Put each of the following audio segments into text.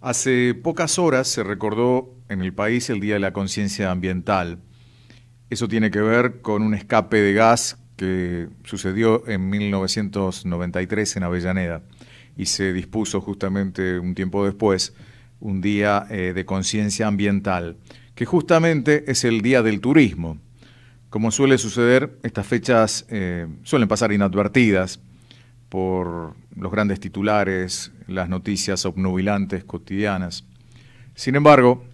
Hace pocas horas se recordó en el país el Día de la Conciencia Ambiental. Eso tiene que ver con un escape de gas que sucedió en 1993 en Avellaneda y se dispuso justamente un tiempo después un día eh, de conciencia ambiental, que justamente es el día del turismo. Como suele suceder, estas fechas eh, suelen pasar inadvertidas por los grandes titulares, las noticias obnubilantes cotidianas. Sin embargo,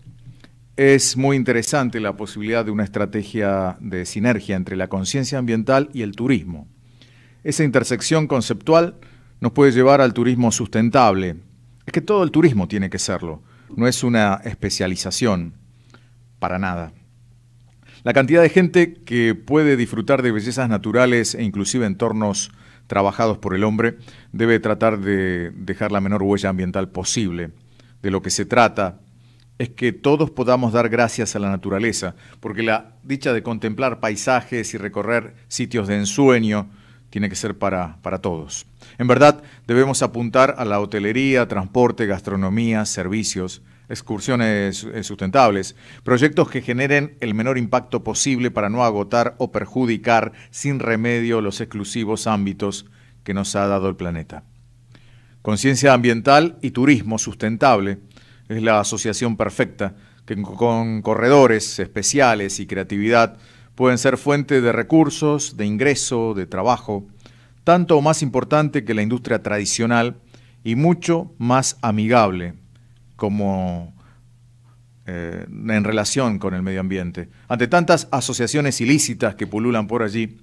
es muy interesante la posibilidad de una estrategia de sinergia entre la conciencia ambiental y el turismo. Esa intersección conceptual nos puede llevar al turismo sustentable. Es que todo el turismo tiene que serlo, no es una especialización para nada. La cantidad de gente que puede disfrutar de bellezas naturales e inclusive entornos trabajados por el hombre, debe tratar de dejar la menor huella ambiental posible. De lo que se trata es que todos podamos dar gracias a la naturaleza, porque la dicha de contemplar paisajes y recorrer sitios de ensueño tiene que ser para, todos. En verdad, debemos apuntar a la hotelería, transporte, gastronomía, servicios, excursiones eh, sustentables, proyectos que generen el menor impacto posible para no agotar o perjudicar sin remedio los exclusivos ámbitos que nos ha dado el planeta. Conciencia ambiental y turismo sustentable es la asociación perfecta que con corredores especiales y creatividad pueden ser fuente de recursos, de ingreso, de trabajo, tanto más importante que la industria tradicional y mucho más amigable como eh, en relación con el medio ambiente. Ante tantas asociaciones ilícitas que pululan por allí,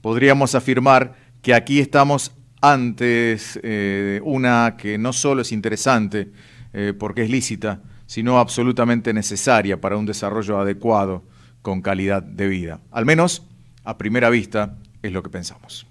podríamos afirmar que aquí estamos antes eh, de una que no solo es interesante eh, porque es lícita, sino absolutamente necesaria para un desarrollo adecuado con calidad de vida. Al menos a primera vista es lo que pensamos.